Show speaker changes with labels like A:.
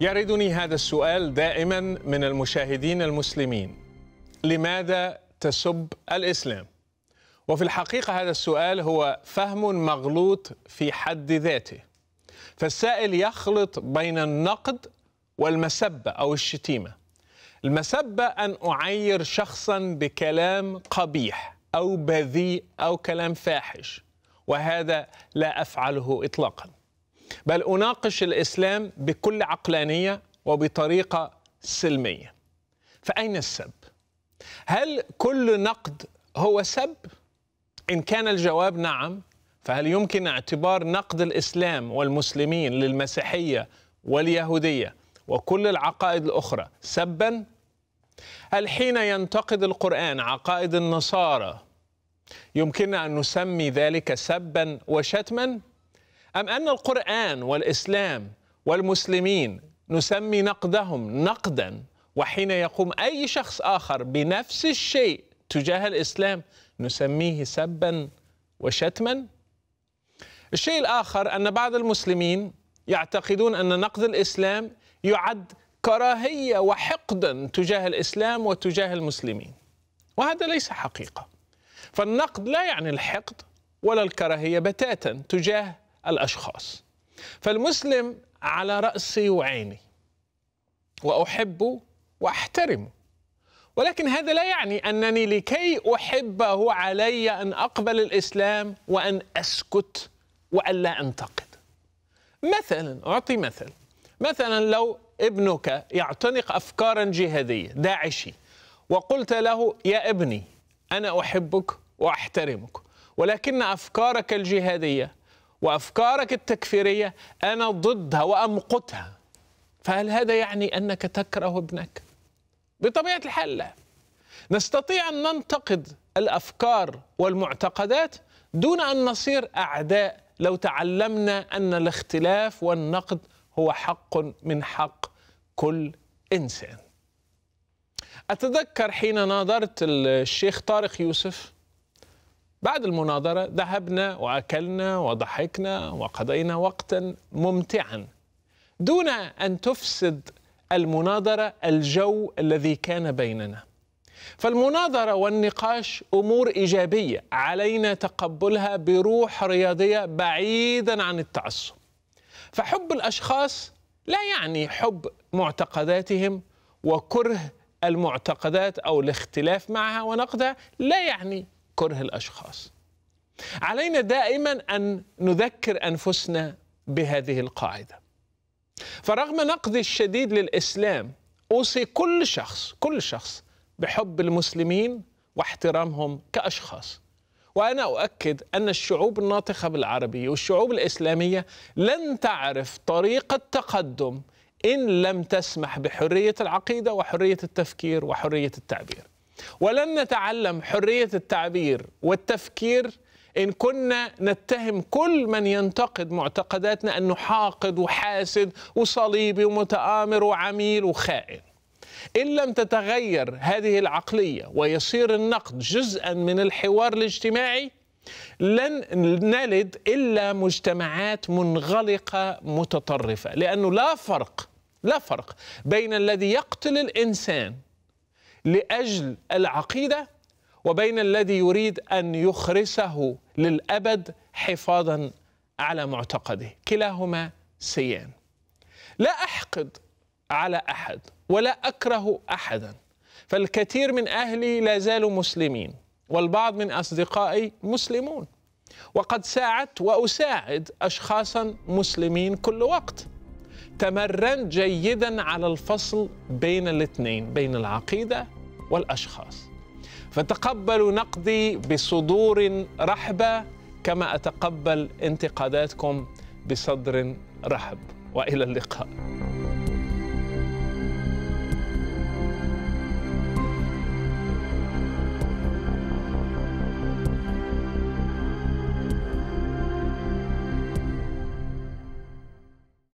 A: يردني هذا السؤال دائما من المشاهدين المسلمين لماذا تسب الاسلام وفي الحقيقه هذا السؤال هو فهم مغلوط في حد ذاته فالسائل يخلط بين النقد والمسبه او الشتيمه المسبه ان اعير شخصا بكلام قبيح او بذيء او كلام فاحش وهذا لا افعله اطلاقا بل أناقش الإسلام بكل عقلانية وبطريقة سلمية فأين السب؟ هل كل نقد هو سب؟ إن كان الجواب نعم فهل يمكن اعتبار نقد الإسلام والمسلمين للمسيحية واليهودية وكل العقائد الأخرى سبا؟ هل حين ينتقد القرآن عقائد النصارى يمكننا أن نسمي ذلك سبا وشتما؟ أم أن القرآن والإسلام والمسلمين نسمي نقدهم نقدا وحين يقوم أي شخص آخر بنفس الشيء تجاه الإسلام نسميه سبا وشتما الشيء الآخر أن بعض المسلمين يعتقدون أن نقد الإسلام يعد كراهية وحقدا تجاه الإسلام وتجاه المسلمين وهذا ليس حقيقة فالنقد لا يعني الحقد ولا الكراهية بتاتا تجاه الأشخاص فالمسلم على رأسي وعيني وأحبه وأحترمه ولكن هذا لا يعني أنني لكي أحبه علي أن أقبل الإسلام وأن أسكت وألا أنتقد مثلا أعطي مثل مثلا لو ابنك يعتنق أفكارا جهادية داعشي وقلت له يا ابني أنا أحبك وأحترمك ولكن أفكارك الجهادية وأفكارك التكفيرية أنا ضدها وأمقتها فهل هذا يعني أنك تكره ابنك؟ بطبيعة الحال لا نستطيع أن ننتقد الأفكار والمعتقدات دون أن نصير أعداء لو تعلمنا أن الاختلاف والنقد هو حق من حق كل إنسان أتذكر حين ناظرت الشيخ طارق يوسف بعد المناظرة ذهبنا وأكلنا وضحكنا وقضينا وقتا ممتعا دون أن تفسد المناظرة الجو الذي كان بيننا فالمناظرة والنقاش أمور إيجابية علينا تقبلها بروح رياضية بعيدا عن التعصب فحب الأشخاص لا يعني حب معتقداتهم وكره المعتقدات أو الاختلاف معها ونقدها لا يعني كره الاشخاص علينا دائما ان نذكر انفسنا بهذه القاعده فرغم نقضي الشديد للاسلام اوصي كل شخص كل شخص بحب المسلمين واحترامهم كاشخاص وانا اؤكد ان الشعوب الناطقه بالعربيه والشعوب الاسلاميه لن تعرف طريق التقدم ان لم تسمح بحريه العقيده وحريه التفكير وحريه التعبير ولن نتعلم حريه التعبير والتفكير ان كنا نتهم كل من ينتقد معتقداتنا انه حاقد وحاسد وصليبي ومتآمر وعميل وخائن. ان لم تتغير هذه العقليه ويصير النقد جزءا من الحوار الاجتماعي لن نلد الا مجتمعات منغلقه متطرفه لانه لا فرق لا فرق بين الذي يقتل الانسان لاجل العقيده وبين الذي يريد ان يخرسه للابد حفاظا على معتقده كلاهما سيان لا احقد على احد ولا اكره احدا فالكثير من اهلي لا زالوا مسلمين والبعض من اصدقائي مسلمون وقد ساعدت واساعد اشخاصا مسلمين كل وقت تمرنت جيدا على الفصل بين الاثنين بين العقيده والاشخاص فتقبلوا نقدي بصدور رحبه كما اتقبل انتقاداتكم بصدر رحب والى اللقاء